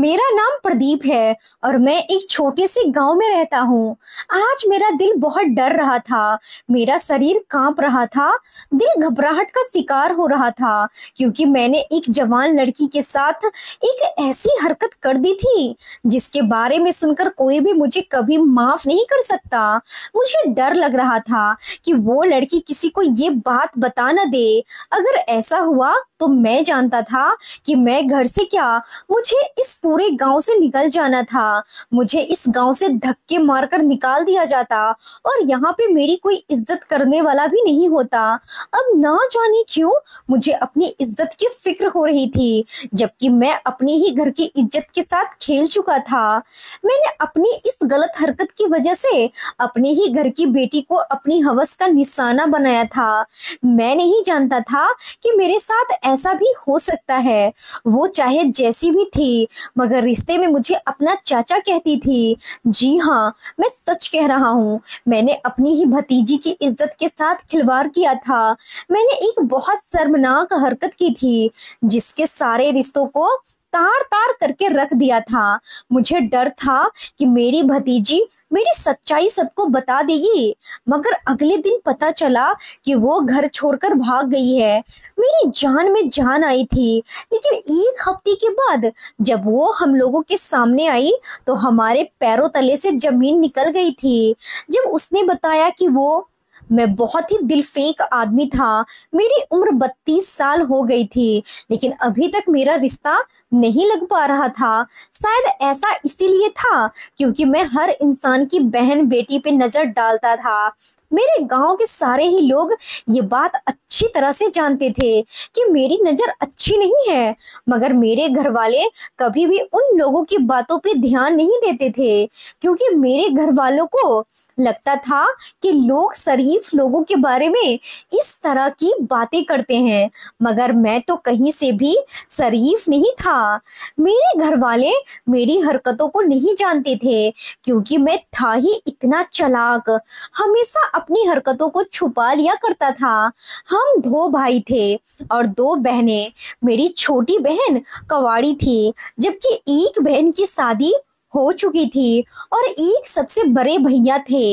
मेरा नाम प्रदीप है और मैं एक छोटे से गांव में रहता हूँ आज मेरा दिल बहुत डर रहा था मेरा शरीर कांप रहा था दिल घबराहट का शिकार हो रहा था क्योंकि मैंने एक जवान लड़की के साथ एक ऐसी हरकत कर दी थी जिसके बारे में सुनकर कोई भी मुझे कभी माफ नहीं कर सकता मुझे डर लग रहा था कि वो लड़की किसी को ये बात बता ना दे अगर ऐसा हुआ तो मैं जानता था कि मैं घर से क्या मुझे इस पूरे गांव से निकल जाना था मुझे इस गांव से धक्के मारकर निकाल दिया जाता और यहाँ पे मेरी कोई इज्जत करने वाला भी नहीं होता अब ना जाने क्यों मुझे अपनी इज्जत की फिक्र हो रही थी जबकि मैं अपने ही घर की इज्जत के साथ खेल चुका था मैंने अपनी इस गलत हरकत की वजह से अपने ही घर की बेटी को अपनी हवस का निशाना बनाया था मैं नहीं जानता था कि मेरे साथ ऐसा भी हो सकता है वो चाहे जैसी भी थी मगर रिश्ते में मुझे अपना चाचा कहती थी जी हाँ मैं सच कह रहा हूँ मैंने अपनी ही भतीजी की इज्जत के साथ खिलवाड़ किया था मैंने एक बहुत शर्मनाक हरकत की थी जिसके सारे रिश्तों को तार तार करके रख दिया था मुझे डर था कि मेरी भतीजी मेरी सच्चाई सबको बता देगी मगर अगले दिन पता चला कि वो घर छोड़कर भाग गई है मेरी जान में जान आई थी लेकिन एक हफ्ते के बाद जब वो हम लोगों के सामने आई तो हमारे पैरों तले से जमीन निकल गई थी जब उसने बताया कि वो मैं बहुत ही दिल फेंक आदमी था मेरी उम्र बत्तीस साल हो गई थी लेकिन अभी तक मेरा रिश्ता नहीं लग पा रहा था शायद ऐसा इसीलिए था क्योंकि मैं हर इंसान की बहन बेटी पे नजर डालता था मेरे गांव के सारे ही लोग ये बात अच्छी तरह से जानते थे कि मेरी नज़र अच्छी नहीं है मगर मेरे घर वाले कभी भी उन लोगों की बातों पे ध्यान नहीं देते थे क्योंकि मेरे घर वालों को लगता था कि लोग शरीफ लोगों के बारे में इस तरह की बातें करते हैं मगर मैं तो कहीं से भी शरीफ नहीं था मेरे घर वाले मेरी हरकतों को नहीं जानते थे क्योंकि मैं था ही इतना चलाक हमेशा अपनी हरकतों को छुपा लिया करता था हम हाँ, हम दो भाई थे और दो बहनें मेरी छोटी बहन कवाड़ी थी जबकि एक बहन की शादी हो चुकी थी और एक सबसे बड़े भैया थे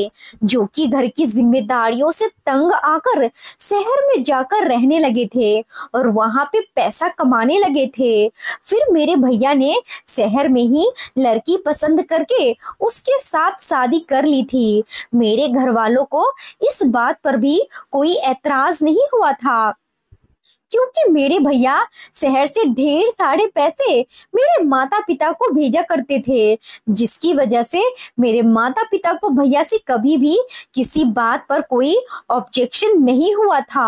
जो कि घर की जिम्मेदारियों से तंग आकर शहर में जाकर रहने लगे थे और वहां पे पैसा कमाने लगे थे फिर मेरे भैया ने शहर में ही लड़की पसंद करके उसके साथ शादी कर ली थी मेरे घर वालों को इस बात पर भी कोई ऐतराज नहीं हुआ था क्योंकि मेरे भैया शहर से ढेर सारे पैसे मेरे माता पिता को भेजा करते थे जिसकी वजह से मेरे माता पिता को भैया से कभी भी किसी बात पर कोई ऑब्जेक्शन नहीं हुआ था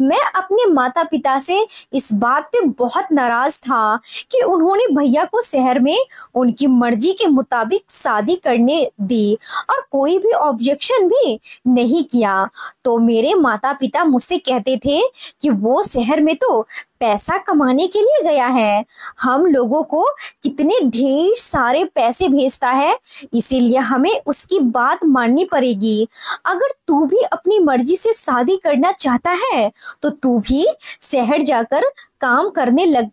मैं अपने माता पिता से इस बात पे बहुत नाराज था कि उन्होंने भैया को शहर में उनकी मर्जी के मुताबिक शादी करने दी और कोई भी ऑब्जेक्शन भी नहीं किया तो मेरे माता पिता मुझसे कहते थे कि वो शहर में तो पैसा कमाने के लिए गया है हम लोगों को कितने ढेर सारे पैसे भेजता है इसीलिए हमें उसकी बात माननी पड़ेगी अगर तू भी अपनी मर्जी से शादी करना चाहता है तो तू भी शहर जाकर काम करने लग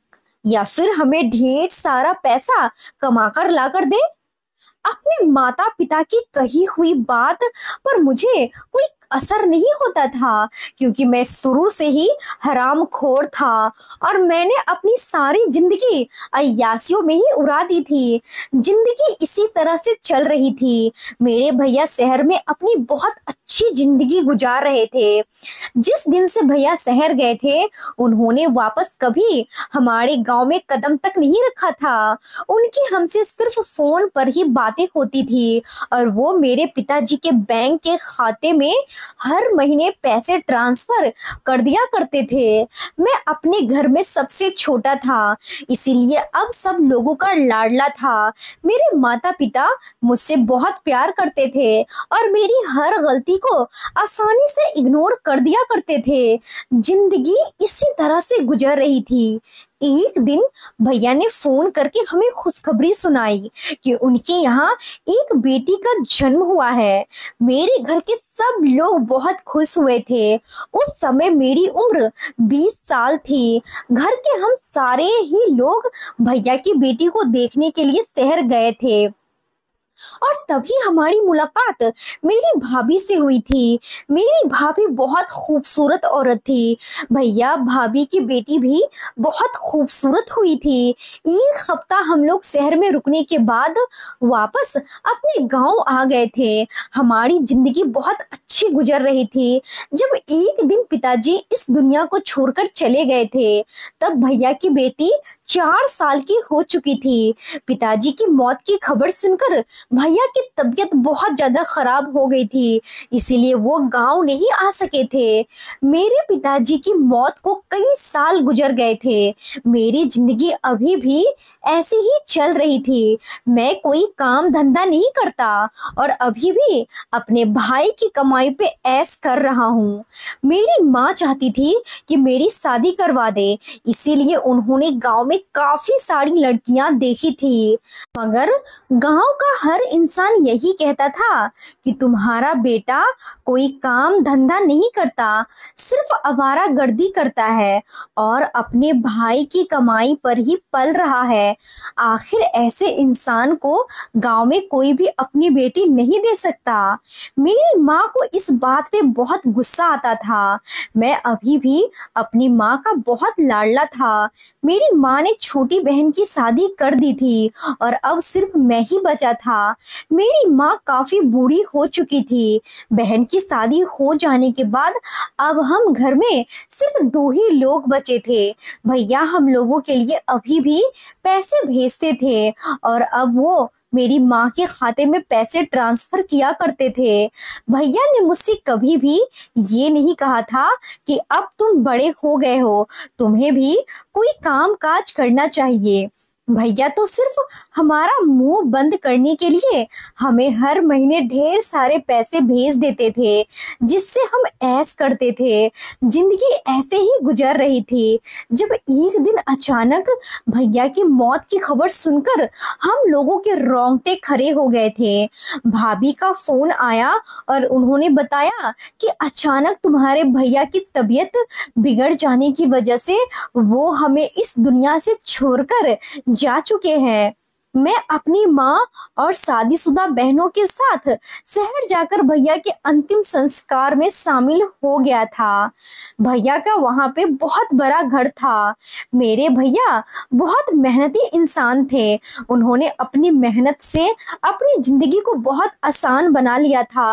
या फिर हमें ढेर सारा पैसा कमा कर ला कर दे अपने माता पिता की कही हुई बात पर मुझे कोई असर नहीं होता था क्योंकि मैं शुरू से ही हराम खोर था और मैंने अपनी सारी जिंदगी अयासियों में ही उड़ा दी थी जिंदगी इसी तरह से चल रही थी मेरे भैया शहर में अपनी बहुत अच्छी अच्छी जिंदगी गुजार रहे थे जिस दिन से भैया शहर गए थे उन्होंने वापस कभी हमारे गांव में कदम तक नहीं रखा था उनकी हमसे सिर्फ फोन पर ही बातें होती थी और वो मेरे पिताजी के बैंक के खाते में हर महीने पैसे ट्रांसफर कर दिया करते थे मैं अपने घर में सबसे छोटा था इसीलिए अब सब लोगों का लाडला था मेरे माता पिता मुझसे बहुत प्यार करते थे और मेरी हर गलती को आसानी से इग्नोर कर दिया करते थे जिंदगी इसी तरह से गुजर रही थी एक दिन भैया ने फोन करके हमें खुशखबरी सुनाई कि उनके यहाँ एक बेटी का जन्म हुआ है मेरे घर के सब लोग बहुत खुश हुए थे उस समय मेरी उम्र 20 साल थी घर के हम सारे ही लोग भैया की बेटी को देखने के लिए शहर गए थे और तभी हमारी मुलाकात मेरी भाभी से हुई थी मेरी भाभी बहुत खूबसूरत औरत थी भैया भाभी की बेटी भी बहुत खूबसूरत हुई थी एक हफ्ता हम लोग शहर में रुकने के बाद वापस अपने गांव आ गए थे हमारी जिंदगी बहुत अच्छी गुजर रही थी जब एक दिन पिताजी इस दुनिया को छोड़कर चले गए थे तब भैया की बेटी चार साल की हो चुकी थी पिताजी की मौत की खबर सुनकर भैया की तबीयत बहुत ज्यादा खराब हो गई थी इसीलिए वो गांव नहीं आ सके थे मेरे पिताजी की मौत को कई साल गुजर गए थे मेरी जिंदगी अभी भी ऐसी ही चल रही थी मैं कोई काम धंधा नहीं करता और अभी भी अपने भाई की कमाई पे ऐस कर रहा हूँ मेरी माँ चाहती थी कि मेरी शादी करवा दे इसीलिए उन्होंने गांव में काफी सारी लड़कियां देखी थी मगर गांव का हर हर इंसान यही कहता था कि तुम्हारा बेटा कोई काम धंधा नहीं करता सिर्फ अवारा गर्दी करता है और अपने भाई की कमाई पर ही पल रहा है आखिर ऐसे इंसान को गांव में कोई भी अपनी बेटी नहीं दे सकता मेरी माँ को इस बात पे बहुत गुस्सा आता था मैं अभी भी अपनी माँ का बहुत लाडला था मेरी माँ ने छोटी बहन की शादी कर दी थी और अब सिर्फ मैं ही बचा था मेरी माँ काफी बूढ़ी हो चुकी थी बहन की शादी हो जाने के बाद अब हम घर में सिर्फ दो ही लोग बचे थे भैया हम लोगों के लिए अभी भी पैसे भेजते थे और अब वो मेरी माँ के खाते में पैसे ट्रांसफर किया करते थे भैया ने मुझसे कभी भी ये नहीं कहा था कि अब तुम बड़े हो गए हो तुम्हें भी कोई काम काज करना चाहिए भैया तो सिर्फ हमारा मुंह बंद करने के लिए हमें हर महीने ढेर सारे पैसे भेज देते थे जिससे हम ऐस करते थे जिंदगी ऐसे ही गुजर रही थी जब एक दिन अचानक भैया की मौत की खबर सुनकर हम लोगों के रोंगटे खड़े हो गए थे भाभी का फोन आया और उन्होंने बताया कि अचानक तुम्हारे भैया की तबीयत बिगड़ जाने की वजह से वो हमें इस दुनिया से छोड़कर जा चुके हैं मैं अपनी माँ और शादीशुदा बहनों के साथ शहर जाकर भैया के अंतिम संस्कार में शामिल हो गया था भैया का वहाँ पे बहुत बड़ा घर था मेरे भैया बहुत मेहनती इंसान थे उन्होंने अपनी मेहनत से अपनी जिंदगी को बहुत आसान बना लिया था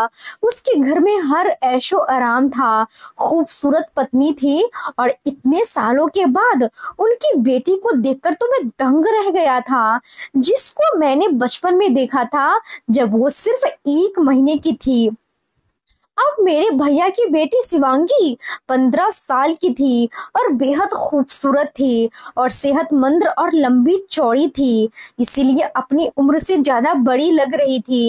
उसके घर में हर ऐशो आराम था खूबसूरत पत्नी थी और इतने सालों के बाद उनकी बेटी को देखकर तो मैं दंग रह गया था जिसको मैंने बचपन में देखा था जब वो सिर्फ एक महीने की थी अब मेरे भैया की बेटी शिवांगी पंद्रह साल की थी और बेहद खूबसूरत थी और सेहतमंद और लंबी चौड़ी थी इसीलिए अपनी उम्र से ज्यादा बड़ी लग रही थी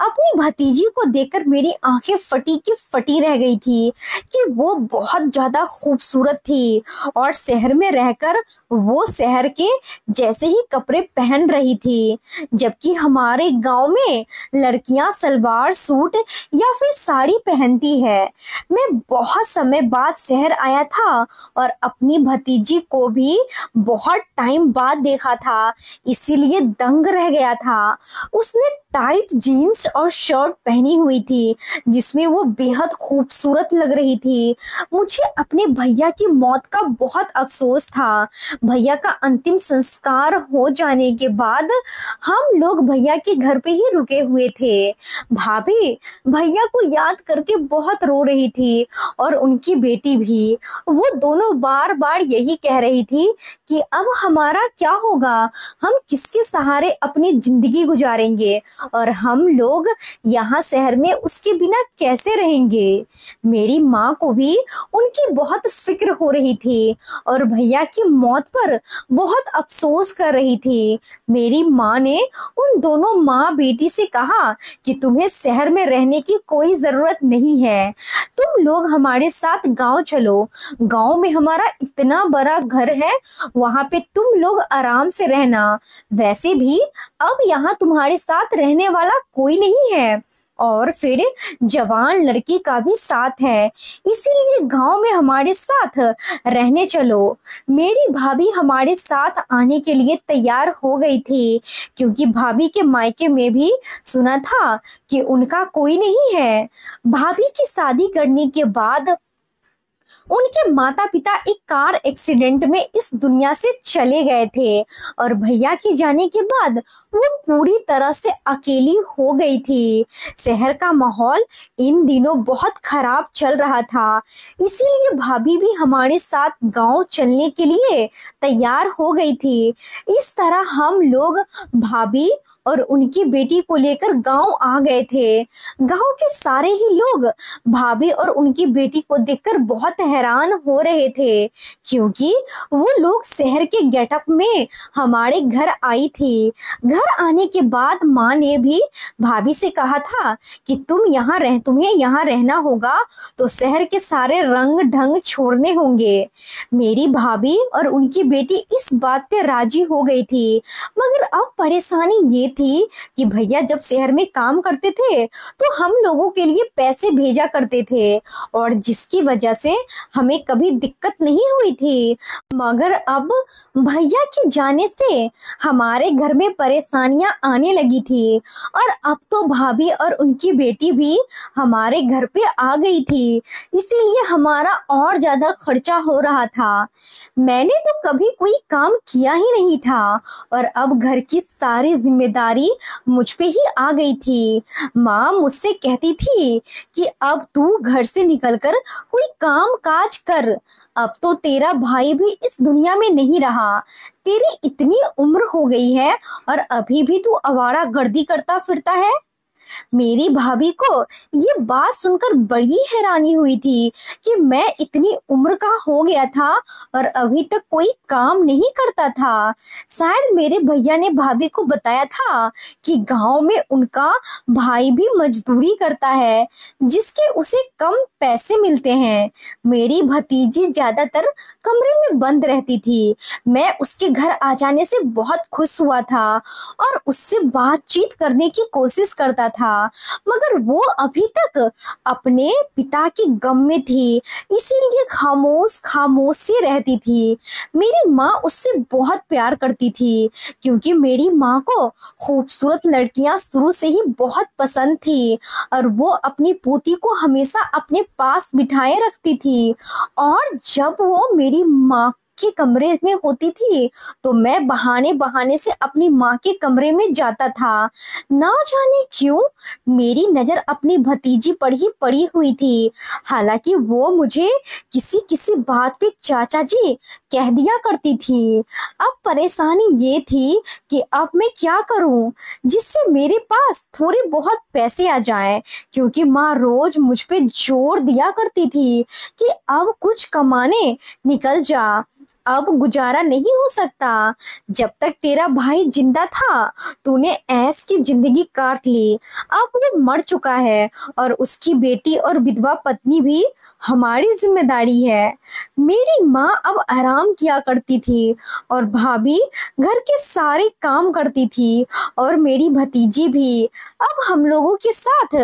अपनी भतीजी को देखकर मेरी आंखें फटी की फटी रह गई थी कि वो बहुत ज्यादा खूबसूरत थी और शहर में रहकर वो शहर के जैसे ही कपड़े पहन रही थी जबकि हमारे गांव में लड़कियां सलवार सूट या फिर साड़ी पहन पहनती है मैं बहुत समय बाद शहर आया था और अपनी भतीजी को भी बहुत टाइम बाद देखा था इसीलिए दंग रह गया था उसने टाइट जीन्स और शर्ट पहनी हुई थी जिसमें वो बेहद खूबसूरत लग रही थी मुझे अपने भैया की मौत का बहुत अफसोस था भैया का अंतिम संस्कार हो जाने के बाद हम लोग भैया के घर पे ही रुके हुए थे भाभी भैया को याद करके बहुत रो रही थी और उनकी बेटी भी वो दोनों बार बार यही कह रही थी कि अब हमारा क्या होगा हम किसके सहारे अपनी जिंदगी गुजारेंगे और हम लोग यहाँ शहर में उसके बिना कैसे रहेंगे मेरी माँ को भी उनकी बहुत फिक्र हो रही थी और भैया की मौत पर बहुत अफसोस कर रही थी मेरी माँ ने उन दोनों माँ बेटी से कहा कि तुम्हें शहर में रहने की कोई ज़रूरत नहीं है तुम लोग हमारे साथ गांव चलो गांव में हमारा इतना बड़ा घर है वहाँ पे तुम लोग आराम से रहना वैसे भी अब यहाँ तुम्हारे साथ रह रहने वाला कोई नहीं है और फिर जवान लड़की का भी साथ है इसीलिए गांव में हमारे साथ रहने चलो मेरी भाभी हमारे साथ आने के लिए तैयार हो गई थी क्योंकि भाभी के मायके में भी सुना था कि उनका कोई नहीं है भाभी की शादी करने के बाद उनके माता पिता एक कार एक्सीडेंट में इस दुनिया से चले गए थे और भैया के जाने के बाद वो पूरी तरह से अकेली हो गई थी शहर का माहौल इन दिनों बहुत खराब चल रहा था इसीलिए भाभी भी हमारे साथ गांव चलने के लिए तैयार हो गई थी इस तरह हम लोग भाभी और उनकी बेटी को लेकर गांव आ गए थे गांव के सारे ही लोग भाभी और उनकी बेटी को देखकर बहुत हैरान हो रहे थे क्योंकि वो लोग शहर के गेटअप में हमारे घर आई थी घर आने के बाद माँ ने भी भाभी से कहा था कि तुम यहाँ रह तुम्हें यहाँ रहना होगा तो शहर के सारे रंग ढंग छोड़ने होंगे मेरी भाभी और उनकी बेटी इस बात पे राजी हो गई थी मगर अब परेशानी ये थी कि भैया जब शहर में काम करते थे तो हम लोगों के लिए पैसे भेजा करते थे और जिसकी वजह से हमें कभी दिक्कत नहीं हुई थी मगर अब भैया के जाने से हमारे घर में परेशानियां आने लगी थी और अब तो भाभी और उनकी बेटी भी हमारे घर पे आ गई थी इसीलिए हमारा और ज्यादा खर्चा हो रहा था मैंने तो कभी कोई काम किया ही नहीं था और अब घर की सारी जिम्मेदारी जिम्मेदारी मुझ पे ही आ गई थी माँ मुझसे कहती थी कि अब तू घर से निकलकर कोई काम काज कर अब तो तेरा भाई भी इस दुनिया में नहीं रहा तेरी इतनी उम्र हो गई है और अभी भी तू आवारा गर्दी करता फिरता है मेरी भाभी को ये बात सुनकर बड़ी हैरानी हुई थी कि मैं इतनी उम्र का हो गया था और अभी तक कोई काम नहीं करता था शायद मेरे भैया ने भाभी को बताया था कि गांव में उनका भाई भी मजदूरी करता है जिसके उसे कम पैसे मिलते हैं मेरी भतीजी ज्यादातर कमरे में बंद रहती थी मैं उसके घर आ जाने से बहुत खुश हुआ था और उससे बातचीत करने की कोशिश करता था था मगर वो अभी तक अपने पिता के गम में थी इसीलिए खामोश खामोश से रहती थी मेरी माँ उससे बहुत प्यार करती थी क्योंकि मेरी माँ को खूबसूरत लड़कियाँ शुरू से ही बहुत पसंद थी और वो अपनी पोती को हमेशा अपने पास बिठाए रखती थी और जब वो मेरी माँ के कमरे में होती थी तो मैं बहाने बहाने से अपनी माँ के कमरे में जाता था ना जाने क्यों मेरी नज़र अपनी भतीजी पर ही पड़ी हुई थी हालांकि वो मुझे किसी किसी बात पे चाचा जी कह दिया करती थी अब परेशानी ये थी कि अब मैं क्या करूं जिससे मेरे पास थोड़े बहुत पैसे आ जाएं क्योंकि माँ रोज मुझ पे जोर दिया करती थी कि अब कुछ कमाने निकल जा अब गुजारा नहीं हो सकता जब तक तेरा भाई जिंदा था तूने ऐस की जिंदगी काट ली अब वो मर चुका है और उसकी बेटी और विधवा पत्नी भी हमारी जिम्मेदारी है मेरी माँ अब आराम किया करती थी और भाभी घर के सारे काम करती थी और मेरी भतीजी भी अब हम लोगों के साथ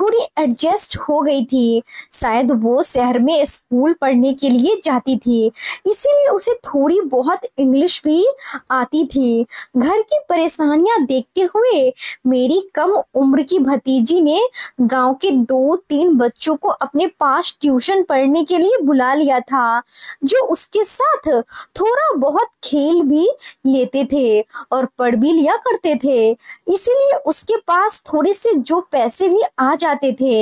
थोड़ी एडजस्ट हो गई थी शायद वो शहर में स्कूल पढ़ने के लिए जाती थी इसीलिए उसे थोड़ी बहुत इंग्लिश भी आती थी घर की परेशानियां देखते हुए मेरी कम उम्र की भतीजी ने गांव के दो तीन बच्चों को अपने पास ट्यूशन ट्यूशन पढ़ने के लिए बुला लिया था जो उसके साथ थोड़ा बहुत खेल भी लेते थे और पढ़ भी लिया करते थे इसीलिए उसके पास थोड़े से जो पैसे भी आ जाते थे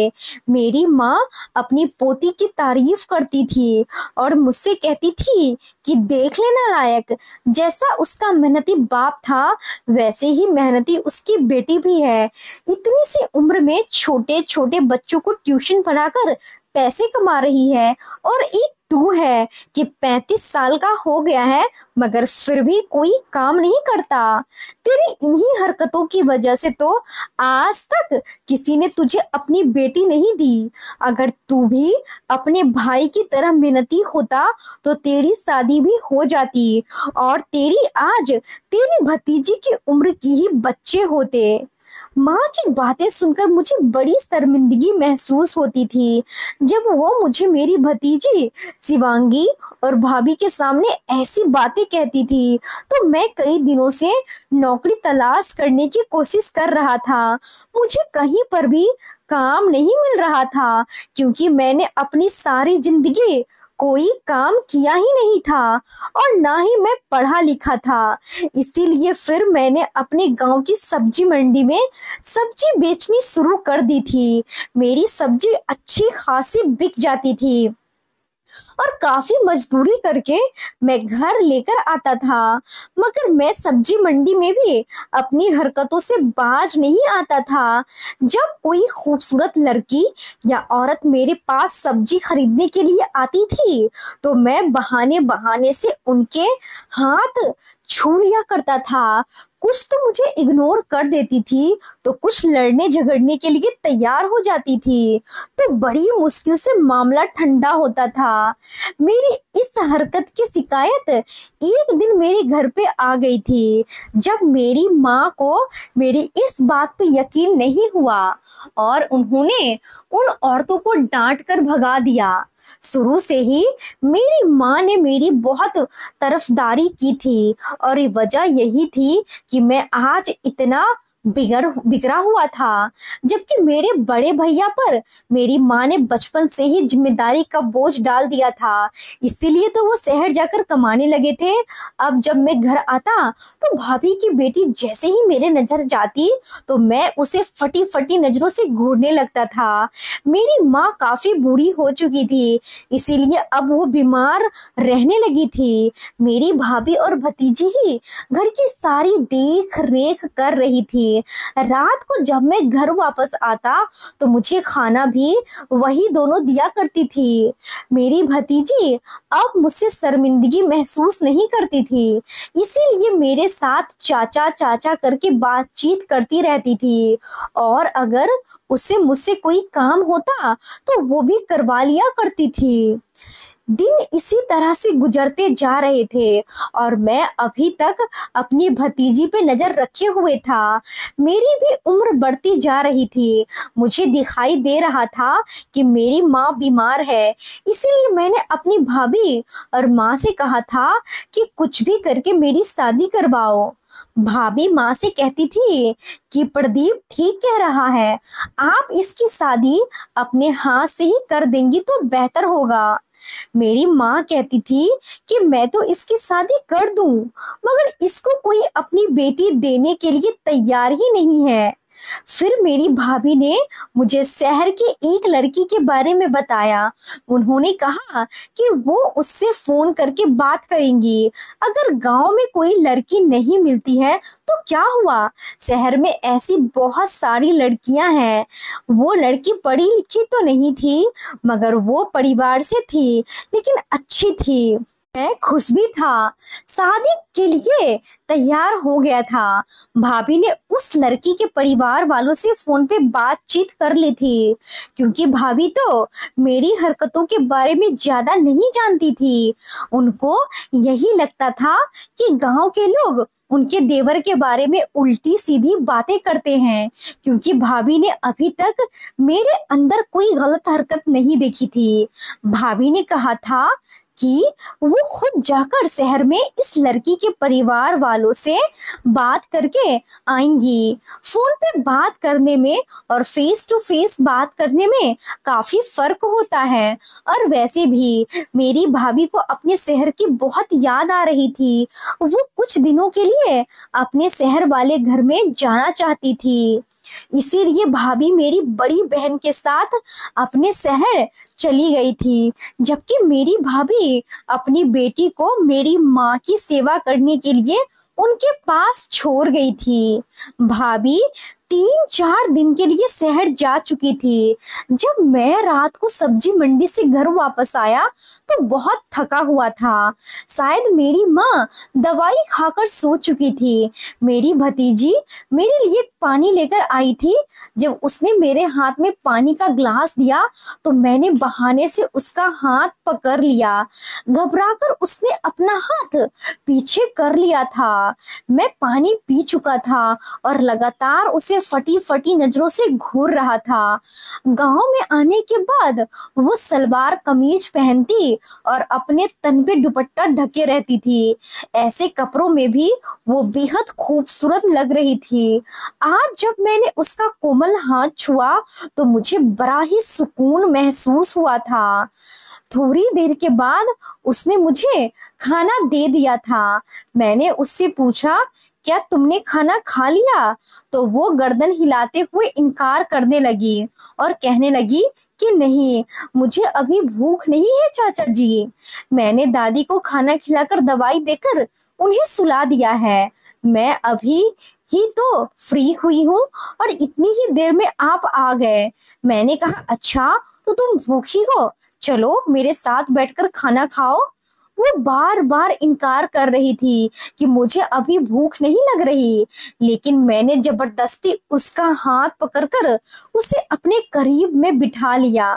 मेरी माँ अपनी पोती की तारीफ करती थी और मुझसे कहती थी कि देख लेना लायक जैसा उसका मेहनती बाप था वैसे ही मेहनती उसकी बेटी भी है इतनी सी उम्र में छोटे छोटे बच्चों को ट्यूशन पढ़ाकर पैसे कमा रही है और एक तू है कि पैंतीस साल का हो गया है मगर फिर भी कोई काम नहीं करता तेरी इन्हीं हरकतों की वजह से तो आज तक किसी ने तुझे अपनी बेटी नहीं दी अगर तू भी अपने भाई की तरह मेहनती होता तो तेरी शादी भी हो जाती और तेरी आज तेरी भतीजी की उम्र की ही बच्चे होते माँ की बातें सुनकर मुझे बड़ी शर्मिंदगी महसूस होती थी जब वो मुझे मेरी भतीजी शिवांगी और भाभी के सामने ऐसी बातें कहती थी तो मैं कई दिनों से नौकरी तलाश करने की कोशिश कर रहा था मुझे कहीं पर भी काम नहीं मिल रहा था क्योंकि मैंने अपनी सारी जिंदगी कोई काम किया ही नहीं था और ना ही मैं पढ़ा लिखा था इसीलिए फिर मैंने अपने गांव की सब्जी मंडी में सब्जी बेचनी शुरू कर दी थी मेरी सब्जी अच्छी खासी बिक जाती थी और काफी मजदूरी करके मैं घर लेकर आता था मगर मैं सब्जी मंडी में भी अपनी हरकतों से बाज नहीं आता था जब कोई खूबसूरत लड़की या औरत मेरे पास सब्जी खरीदने के लिए आती थी तो मैं बहाने बहाने से उनके हाथ छू लिया करता था कुछ तो मुझे इग्नोर कर देती थी तो कुछ लड़ने झगड़ने के लिए तैयार हो जाती थी तो बड़ी मुश्किल से मामला ठंडा होता था मेरी इस हरकत की शिकायत एक दिन मेरे घर पे आ गई थी जब मेरी माँ को मेरी इस बात पे यकीन नहीं हुआ और उन्होंने उन औरतों को डांट कर भगा दिया शुरू से ही मेरी माँ ने मेरी बहुत तरफदारी की थी और वजह यही थी कि मैं आज इतना बिगड़ बिगड़ा हुआ था जबकि मेरे बड़े भैया पर मेरी माँ ने बचपन से ही जिम्मेदारी का बोझ डाल दिया था इसीलिए तो वो शहर जाकर कमाने लगे थे अब जब मैं घर आता तो भाभी की बेटी जैसे ही मेरे नजर जाती तो मैं उसे फटी फटी नजरों से घूरने लगता था मेरी माँ काफी बूढ़ी हो चुकी थी इसीलिए अब वो बीमार रहने लगी थी मेरी भाभी और भतीजी ही घर की सारी देख रेख कर रही थी लिए रात को जब मैं घर वापस आता तो मुझे खाना भी वही दोनों दिया करती थी मेरी भतीजी अब मुझसे शर्मिंदगी महसूस नहीं करती थी इसीलिए मेरे साथ चाचा चाचा करके बातचीत करती रहती थी और अगर उसे मुझसे कोई काम होता तो वो भी करवा लिया करती थी दिन इसी तरह से गुजरते जा रहे थे और मैं अभी तक अपनी भतीजी पे नज़र रखे हुए था मेरी भी उम्र बढ़ती जा रही थी मुझे दिखाई दे रहा था कि मेरी माँ बीमार है इसीलिए मैंने अपनी भाभी और माँ से कहा था कि कुछ भी करके मेरी शादी करवाओ भाभी माँ से कहती थी कि प्रदीप ठीक कह रहा है आप इसकी शादी अपने हाथ से ही कर देंगी तो बेहतर होगा मेरी माँ कहती थी कि मैं तो इसकी शादी कर दूं, मगर इसको कोई अपनी बेटी देने के लिए तैयार ही नहीं है फिर मेरी भाभी ने मुझे शहर के एक लड़की के बारे में बताया उन्होंने कहा कि वो उससे फोन करके बात करेंगी अगर गांव में कोई लड़की नहीं मिलती है तो क्या हुआ शहर में ऐसी बहुत सारी लड़कियां हैं वो लड़की पढ़ी लिखी तो नहीं थी मगर वो परिवार से थी लेकिन अच्छी थी मैं खुश भी था शादी के लिए तैयार हो गया था भाभी ने उस लड़की के परिवार वालों से फोन पे बातचीत कर ली थी क्योंकि भाभी तो मेरी हरकतों के बारे में ज्यादा नहीं जानती थी उनको यही लगता था कि गांव के लोग उनके देवर के बारे में उल्टी सीधी बातें करते हैं क्योंकि भाभी ने अभी तक मेरे अंदर कोई गलत हरकत नहीं देखी थी भाभी ने कहा था कि वो खुद जाकर शहर में इस लड़की के परिवार वालों से बात करके आएंगी फोन पे बात करने में और फेस टू फेस बात करने में काफी फर्क होता है और वैसे भी मेरी भाभी को अपने शहर की बहुत याद आ रही थी वो कुछ दिनों के लिए अपने शहर वाले घर में जाना चाहती थी इसीलिए भाभी मेरी बड़ी बहन के साथ अपने शहर चली गई थी जबकि मेरी भाभी अपनी बेटी को मेरी माँ की सेवा करने के लिए उनके पास छोड़ गई थी भाभी तीन चार दिन के लिए शहर जा चुकी थी जब मैं रात को सब्जी मंडी से घर वापस आया तो बहुत थका हुआ था शायद मेरी माँ दवाई खाकर सो चुकी थी मेरी भतीजी मेरे लिए पानी लेकर आई थी जब उसने मेरे हाथ में पानी का ग्लास दिया तो मैंने बहाने से उसका हाथ पकड़ लिया घबराकर उसने अपना हाथ पीछे कर लिया था मैं पानी पी चुका था और लगातार उसे उसे फटी फटी नजरों से घूर रहा था गांव में आने के बाद वो सलवार कमीज पहनती और अपने तन पे दुपट्टा ढके रहती थी ऐसे कपड़ों में भी वो बेहद खूबसूरत लग रही थी आज जब मैंने उसका कोमल हाथ छुआ तो मुझे बड़ा ही सुकून महसूस हुआ था थोड़ी देर के बाद उसने मुझे खाना दे दिया था मैंने उससे पूछा क्या तुमने खाना खा लिया तो वो गर्दन हिलाते हुए इनकार करने लगी और कहने लगी कि नहीं मुझे अभी भूख नहीं है चाचा जी मैंने दादी को खाना खिलाकर दवाई देकर उन्हें सुला दिया है मैं अभी ही तो फ्री हुई हूँ और इतनी ही देर में आप आ गए मैंने कहा अच्छा तो तुम भूखी हो चलो मेरे साथ बैठकर खाना खाओ वो बार बार इनकार कर रही थी कि मुझे अभी भूख नहीं लग रही लेकिन मैंने जबरदस्ती उसका हाथ पकड़कर उसे अपने करीब में बिठा लिया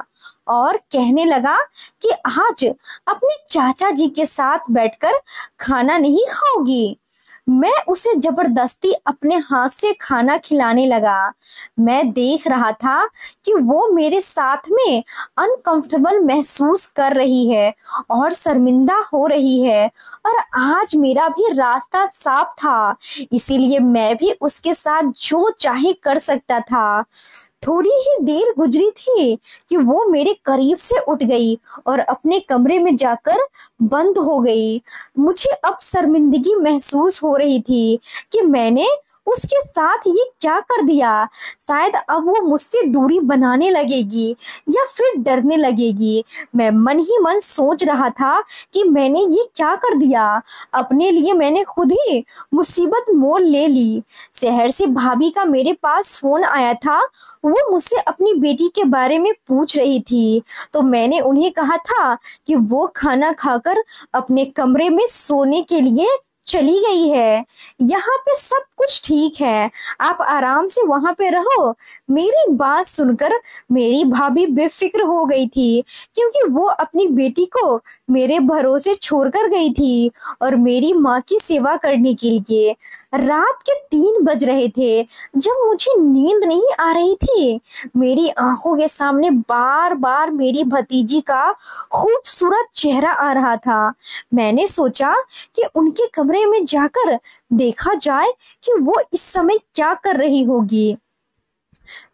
और कहने लगा कि आज अपने चाचा जी के साथ बैठकर खाना नहीं खाओगी मैं उसे जबरदस्ती अपने हाथ से खाना खिलाने लगा मैं देख रहा था कि वो मेरे साथ में अनकंफर्टेबल महसूस कर रही है और शर्मिंदा हो रही है और आज मेरा भी रास्ता साफ था इसीलिए मैं भी उसके साथ जो चाहे कर सकता था थोड़ी ही देर गुजरी थी कि वो मेरे करीब से उठ गई और अपने कमरे में जाकर बंद हो गई मुझे अब शर्मिंदगी महसूस हो रही थी कि मैंने उसके साथ ये क्या कर दिया शायद अब वो मुझसे दूरी बनाने लगेगी या फिर डरने लगेगी मैं मन ही मन सोच रहा था कि मैंने ये क्या कर दिया अपने लिए मैंने खुद ही मुसीबत मोल ले ली शहर से भाभी का मेरे पास फोन आया था वो मुझसे अपनी बेटी के बारे में पूछ रही थी तो मैंने उन्हें कहा था कि वो खाना खाकर अपने कमरे में सोने के लिए चली गई है यहाँ पे सब कुछ ठीक है आप आराम से वहां पे रहो मेरी बात सुनकर मेरी भाभी बेफिक्र हो गई थी क्योंकि वो अपनी बेटी को मेरे भरोसे छोड़कर गई थी और मेरी माँ की सेवा करने के लिए रात के तीन बज रहे थे जब मुझे नींद नहीं आ रही थी मेरी आंखों के सामने बार बार मेरी भतीजी का खूबसूरत चेहरा आ रहा था मैंने सोचा कि उनके कमरे में जाकर देखा जाए कि वो इस समय क्या कर रही होगी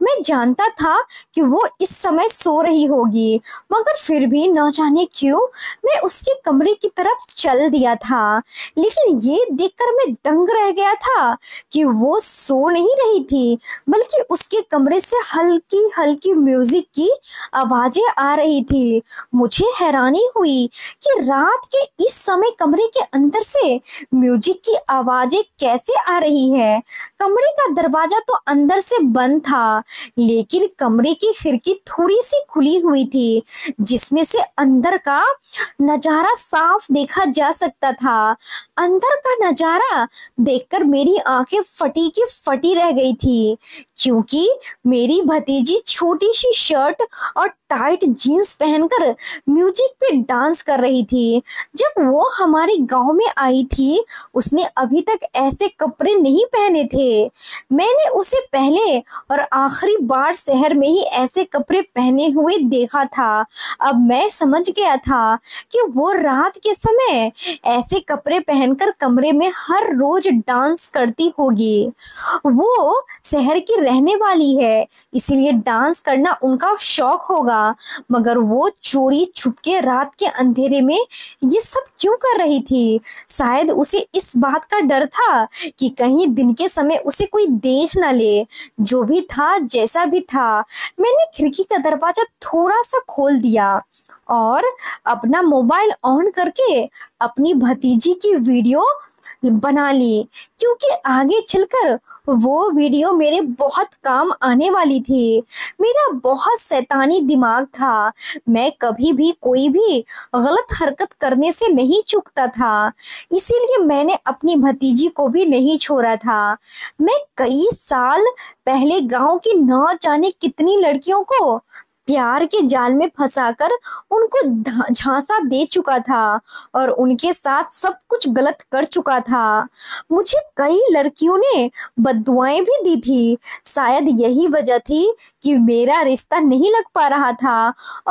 मैं जानता था कि वो इस समय सो रही होगी मगर फिर भी ना जाने क्यों मैं उसके कमरे की तरफ चल दिया था लेकिन ये देखकर मैं दंग रह गया था कि वो सो नहीं रही थी बल्कि उसके कमरे से हल्की हल्की म्यूजिक की आवाजें आ रही थी मुझे हैरानी हुई कि रात के इस समय कमरे के अंदर से म्यूजिक की आवाजें कैसे आ रही है कमरे का दरवाजा तो अंदर से बंद था था लेकिन कमरे की खिड़की थोड़ी सी खुली हुई थी जिसमें से अंदर का नजारा साफ देखा जा सकता था अंदर का नजारा देखकर मेरी आंखें फटी की फटी रह गई थी क्योंकि मेरी भतीजी छोटी सी शर्ट और टाइट जीन्स पहनकर म्यूजिक पे डांस कर रही थी जब वो हमारे गांव में आई थी उसने अभी तक ऐसे कपड़े नहीं पहने थे मैंने उसे पहले और आखिरी बार शहर में ही ऐसे कपड़े पहने हुए देखा था अब मैं समझ गया था कि वो रात के समय ऐसे कपड़े पहनकर कमरे में हर रोज डांस करती होगी वो शहर की रहने वाली है इसीलिए डांस करना उनका शौक होगा था मगर वो चोरी छुपके रात के अंधेरे में ये सब क्यों कर रही थी शायद उसे इस बात का डर था कि कहीं दिन के समय उसे कोई देख न ले जो भी था जैसा भी था मैंने खिड़की का दरवाजा थोड़ा सा खोल दिया और अपना मोबाइल ऑन करके अपनी भतीजी की वीडियो बना ली क्योंकि आगे चलकर वो वीडियो मेरे बहुत काम आने वाली थी मेरा बहुत सैतानी दिमाग था मैं कभी भी कोई भी गलत हरकत करने से नहीं चूकता था इसीलिए मैंने अपनी भतीजी को भी नहीं छोड़ा था मैं कई साल पहले गांव की ना जाने कितनी लड़कियों को प्यार के जाल में फंसाकर उनको झांसा दे चुका था और उनके साथ सब कुछ गलत कर चुका था मुझे कई लड़कियों ने बदुआएं भी दी थी शायद यही वजह थी कि मेरा रिश्ता नहीं लग पा रहा था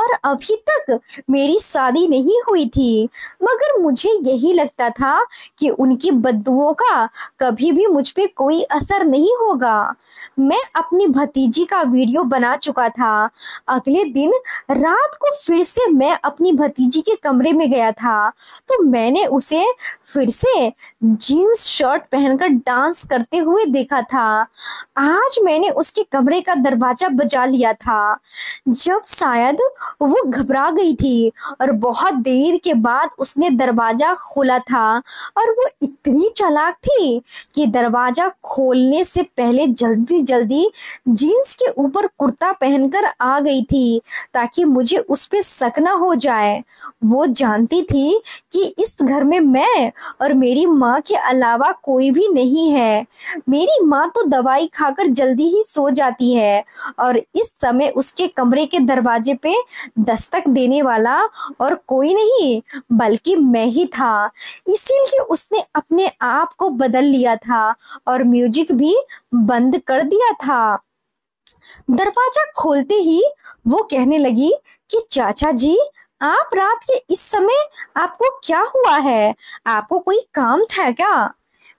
और अभी तक मेरी शादी नहीं हुई थी मगर मुझे यही लगता था कि उनकी बदुओं का कभी भी मुझ पे कोई असर नहीं होगा मैं अपनी भतीजी का वीडियो बना चुका था अगले दिन रात को फिर से मैं अपनी भतीजी के कमरे में गया था तो मैंने उसे फिर से जीन्स शर्ट पहनकर डांस करते हुए देखा था आज मैंने उसके कमरे का दरवाजा बजा लिया था जब शायद वो घबरा गई थी और बहुत देर के बाद उसने दरवाजा खोला था और वो इतनी चलाक थी कि दरवाजा खोलने से पहले जल्दी जल्दी जीन्स के ऊपर कुर्ता पहनकर आ गई थी ताकि मुझे उस पर शक न हो जाए वो जानती थी कि इस घर में मैं और मेरी माँ के अलावा कोई भी नहीं है मेरी माँ तो दवाई खाकर जल्दी ही सो जाती है और इस समय उसके कमरे के दरवाजे पे दस्तक देने वाला और कोई नहीं बल्कि मैं ही था इसीलिए उसने अपने आप को बदल लिया था और म्यूजिक भी बंद कर दिया था दरवाजा खोलते ही वो कहने लगी कि चाचा जी आप रात के इस समय आपको क्या हुआ है आपको कोई काम था क्या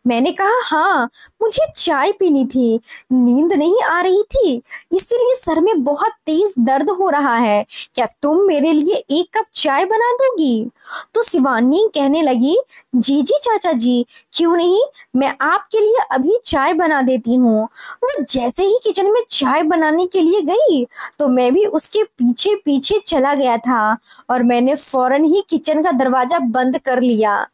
मैंने कहा हाँ मुझे चाय पीनी थी नींद नहीं आ रही थी इसीलिए सर में बहुत तेज दर्द हो रहा है क्या तुम मेरे लिए एक कप चाय बना दोगी तो शिवानी कहने लगी जी जी चाचा जी क्यों नहीं मैं आपके लिए अभी चाय बना देती हूँ वो जैसे ही किचन में चाय बनाने के लिए गई तो मैं भी उसके पीछे पीछे चला गया था और मैंने फौरन ही किचन का दरवाजा बंद कर लिया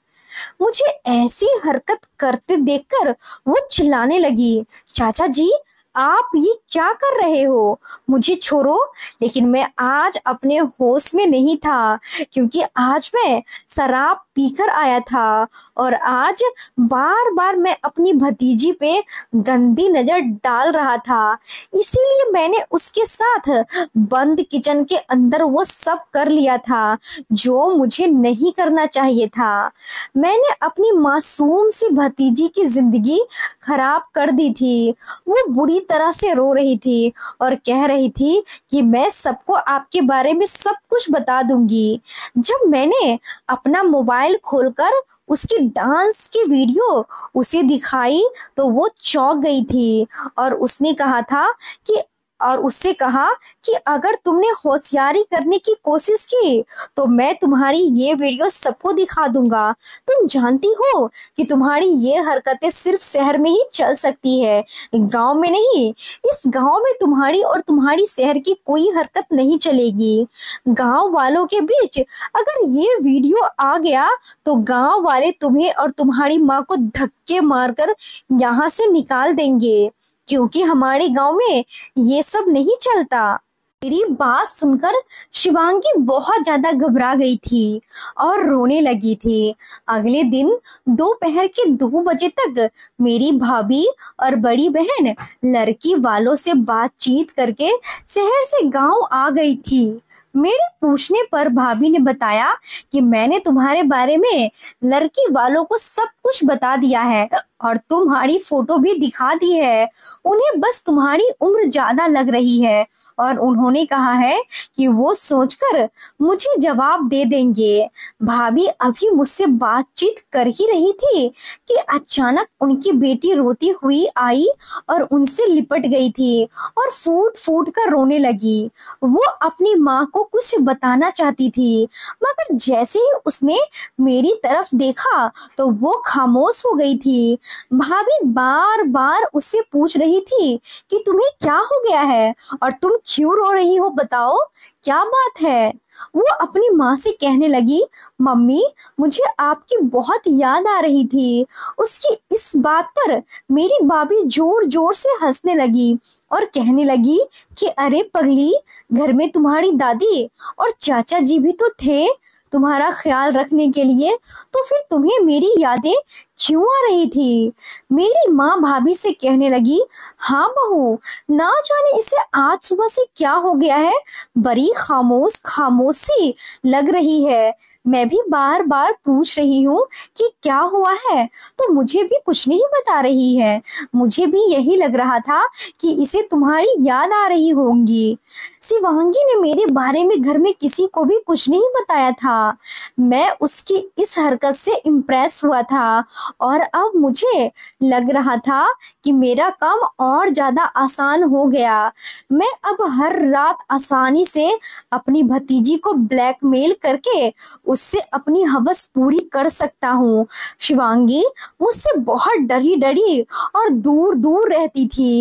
मुझे ऐसी हरकत करते देखकर वो चिल्लाने लगी चाचा जी आप ये क्या कर रहे हो मुझे छोड़ो लेकिन मैं आज अपने होश में नहीं था क्योंकि आज मैं शराब पीकर आया था और आज बार बार मैं अपनी भतीजी पे गंदी नज़र डाल रहा था इसीलिए मैंने उसके साथ बंद किचन के अंदर वो सब कर लिया था जो मुझे नहीं करना चाहिए था मैंने अपनी मासूम सी भतीजी की ज़िंदगी खराब कर दी थी वो बुरी तरह से रो रही थी और कह रही थी कि मैं सबको आपके बारे में सब कुछ बता दूंगी जब मैंने अपना मोबाइल खोलकर उसकी डांस की वीडियो उसे दिखाई तो वो चौंक गई थी और उसने कहा था कि और उससे कहा कि अगर तुमने होशियारी करने की कोशिश की तो मैं तुम्हारी ये वीडियो सबको दिखा दूंगा तुम जानती हो कि तुम्हारी ये हरकतें सिर्फ शहर में ही चल सकती है गांव में नहीं इस गांव में तुम्हारी और तुम्हारी शहर की कोई हरकत नहीं चलेगी गांव वालों के बीच अगर ये वीडियो आ गया तो गाँव वाले तुम्हें और तुम्हारी माँ को धक्के मारकर यहाँ से निकाल देंगे क्योंकि हमारे गांव में ये सब नहीं चलता मेरी बात सुनकर शिवांगी बहुत ज्यादा घबरा गई थी और रोने लगी थी अगले दिन दोपहर के दो बजे तक मेरी भाभी और बड़ी बहन लड़की वालों से बातचीत करके शहर से गांव आ गई थी मेरे पूछने पर भाभी ने बताया कि मैंने तुम्हारे बारे में लड़की वालों को सब कुछ बता दिया है और तुम्हारी फोटो भी दिखा दी है उन्हें बस तुम्हारी उम्र ज्यादा लग रही है और उन्होंने कहा है कि वो सोचकर मुझे जवाब दे देंगे भाभी अभी मुझसे बातचीत कर ही रही थी कि अचानक उनकी बेटी रोती हुई आई और उनसे लिपट गई थी और फूट फूट कर रोने लगी वो अपनी माँ को कुछ बताना चाहती थी मगर जैसे ही उसने मेरी तरफ देखा तो वो खामोश हो गई थी भाभी बार बार उससे पूछ रही थी कि तुम्हें क्या हो गया है और तुम क्यों रो रही हो बताओ क्या बात है वो अपनी माँ से कहने लगी मम्मी मुझे आपकी बहुत याद आ रही थी उसकी इस बात पर मेरी भाभी जोर जोर से हंसने लगी और कहने लगी कि अरे पगली घर में तुम्हारी दादी और चाचा जी भी तो थे तुम्हारा ख्याल रखने के लिए तो फिर तुम्हें मेरी यादें क्यों आ रही थी मेरी माँ भाभी से कहने लगी हाँ बहू ना जाने इसे आज सुबह से क्या हो गया है बड़ी खामोश खामोशी लग रही है मैं भी बार बार पूछ रही हूँ कि क्या हुआ है तो मुझे भी कुछ नहीं बता रही है मुझे भी यही लग रहा था कि इसे तुम्हारी याद आ रही होंगी शिवांगी ने मेरे बारे में घर में किसी को भी कुछ नहीं बताया था मैं उसकी इस हरकत से इम्प्रेस हुआ था और अब मुझे लग रहा था कि मेरा काम और ज़्यादा आसान हो गया मैं अब हर रात आसानी से अपनी भतीजी को ब्लैकमेल करके उससे अपनी हवस पूरी कर सकता हूँ शिवांगी मुझसे बहुत डरी डरी और दूर दूर रहती थी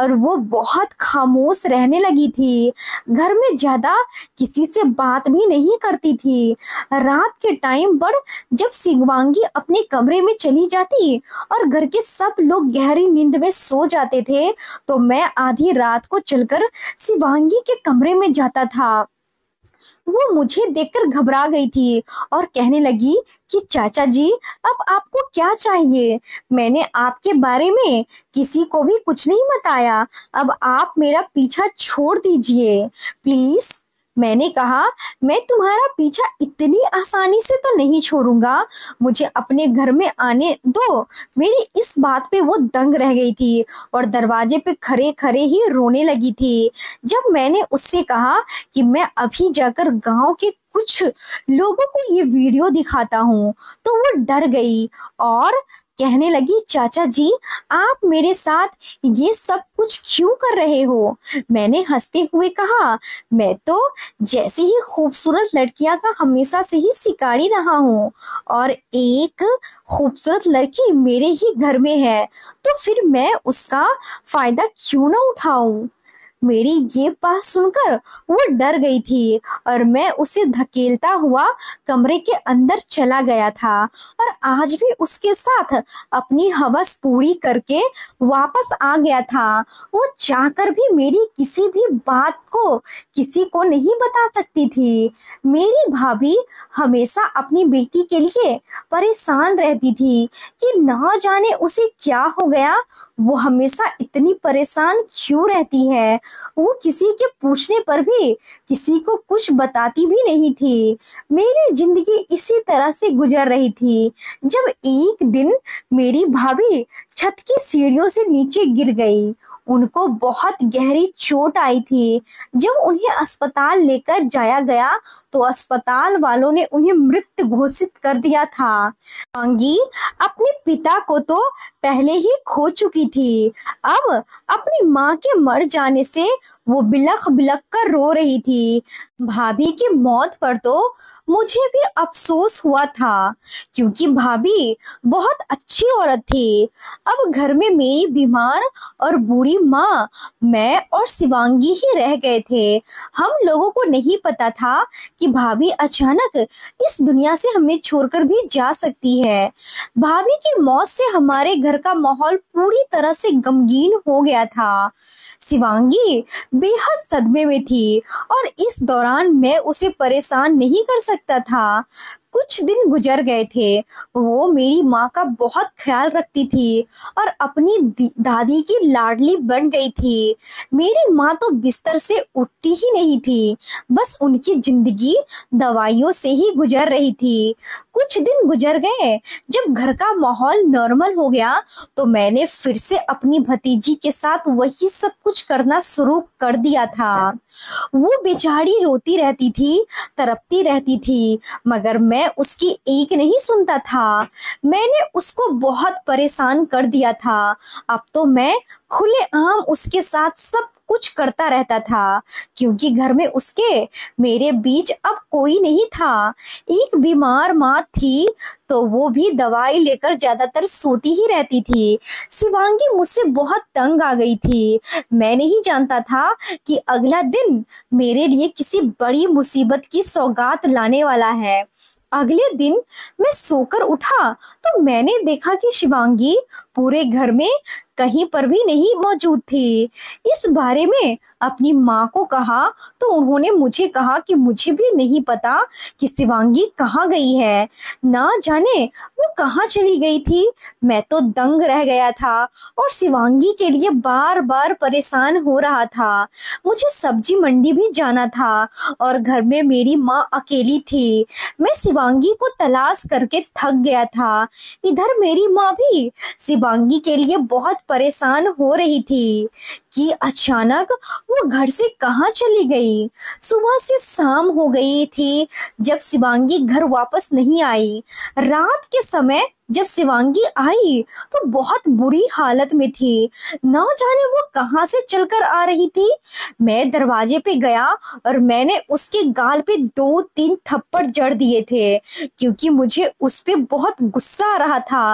और वो बहुत खामोश रहने लगी थी घर में ज़्यादा किसी से बात भी नहीं करती थी रात के टाइम पर जब शिवांगी अपने कमरे में चली जाती और घर के सब लोग गहरी नींद में सो जाते थे तो मैं आधी रात को चलकर शिवांगी के कमरे में जाता था वो मुझे देखकर घबरा गई थी और कहने लगी कि चाचा जी अब आपको क्या चाहिए मैंने आपके बारे में किसी को भी कुछ नहीं बताया अब आप मेरा पीछा छोड़ दीजिए प्लीज मैंने कहा मैं तुम्हारा पीछा इतनी आसानी से तो नहीं छोड़ूंगा मुझे अपने घर में आने दो मेरी इस बात पे वो दंग रह गई थी और दरवाजे पे खरे खरे ही रोने लगी थी जब मैंने उससे कहा कि मैं अभी जाकर गांव के कुछ लोगों को ये वीडियो दिखाता हूँ तो वो डर गई और कहने लगी चाचा जी आप मेरे साथ ये सब कुछ क्यों कर रहे हो मैंने हंसते हुए कहा मैं तो जैसे ही खूबसूरत लड़कियां का हमेशा से ही शिकारी रहा हूँ और एक खूबसूरत लड़की मेरे ही घर में है तो फिर मैं उसका फायदा क्यों ना उठाऊं मेरी ये बात सुनकर वो डर गई थी और मैं उसे धकेलता हुआ कमरे के अंदर चला गया था और आज भी उसके साथ अपनी हवस पूरी करके वापस आ गया था वो चाहकर भी मेरी किसी भी बात को किसी को नहीं बता सकती थी मेरी भाभी हमेशा अपनी बेटी के लिए परेशान रहती थी कि ना जाने उसे क्या हो गया वो हमेशा इतनी परेशान क्यों रहती है वो किसी के पूछने पर भी किसी को कुछ बताती भी नहीं थी मेरी जिंदगी इसी तरह से गुजर रही थी जब एक दिन मेरी भाभी छत की सीढ़ियों से नीचे गिर गई उनको बहुत गहरी चोट आई थी जब उन्हें अस्पताल लेकर जाया गया तो अस्पताल वालों ने उन्हें मृत घोषित कर दिया था अंगी अपने पिता को तो पहले ही खो चुकी थी अब अपनी माँ के मर जाने से वो बिलख बिलख कर रो रही थी भाभी की मौत पर तो मुझे भी अफसोस हुआ था क्योंकि भाभी बहुत अच्छी औरत थी अब घर में मेरी बीमार और बूढ़ी माँ मैं और शिवांगी ही रह गए थे हम लोगों को नहीं पता था कि भाभी अचानक इस दुनिया से हमें छोड़कर भी जा सकती है भाभी की मौत से हमारे घर का माहौल पूरी तरह से गमगीन हो गया था शिवांगी बेहद सदमे में थी और इस दौरान मैं उसे परेशान नहीं कर सकता था कुछ दिन गुजर गए थे वो मेरी माँ का बहुत ख्याल रखती थी और अपनी दादी की लाडली बन गई थी मेरी माँ तो बिस्तर से उठती ही नहीं थी बस उनकी जिंदगी दवाइयों से ही गुजर रही थी कुछ दिन गुजर गए जब घर का माहौल नॉर्मल हो गया तो मैंने फिर से अपनी भतीजी के साथ वही सब कुछ करना शुरू कर दिया था वो बेचारी रोती रहती थी तरपती रहती थी मगर मैं मैं उसकी एक नहीं सुनता था मैंने उसको बहुत परेशान कर दिया था अब तो मैं खुले आम उसके साथ सब कुछ करता रहता था क्योंकि घर में उसके मेरे बीच अब कोई नहीं था एक बीमार माँ थी तो वो भी दवाई लेकर ज्यादातर सोती ही रहती थी शिवांगी मुझसे बहुत तंग आ गई थी मैं नहीं जानता था कि अगला दिन मेरे लिए किसी बड़ी मुसीबत की सौगात लाने वाला है अगले दिन मैं सोकर उठा तो मैंने देखा कि शिवांगी पूरे घर में कहीं पर भी नहीं मौजूद थी इस बारे में अपनी माँ को कहा तो उन्होंने मुझे कहा कि मुझे भी नहीं पता कि शिवांगी कहाँ गई है ना जाने वो कहाँ चली गई थी मैं तो दंग रह गया था और शिवांगी के लिए बार बार परेशान हो रहा था मुझे सब्जी मंडी भी जाना था और घर में मेरी माँ अकेली थी मैं शिवांगी को तलाश करके थक गया था इधर मेरी माँ भी शिवांगी के लिए बहुत परेशान हो रही थी कि अचानक वो घर से कहा चली गई सुबह से शाम हो गई थी जब शिवांगी घर वापस नहीं आई रात के समय जब शिवांगी आई तो बहुत बुरी हालत में थी ना जाने वो कहां से चलकर आ रही थी मैं दरवाजे पे गया और मैंने उसके गाल पे दो तीन थप्पड़ जड़ दिए थे क्योंकि मुझे उस पे बहुत गुस्सा आ रहा था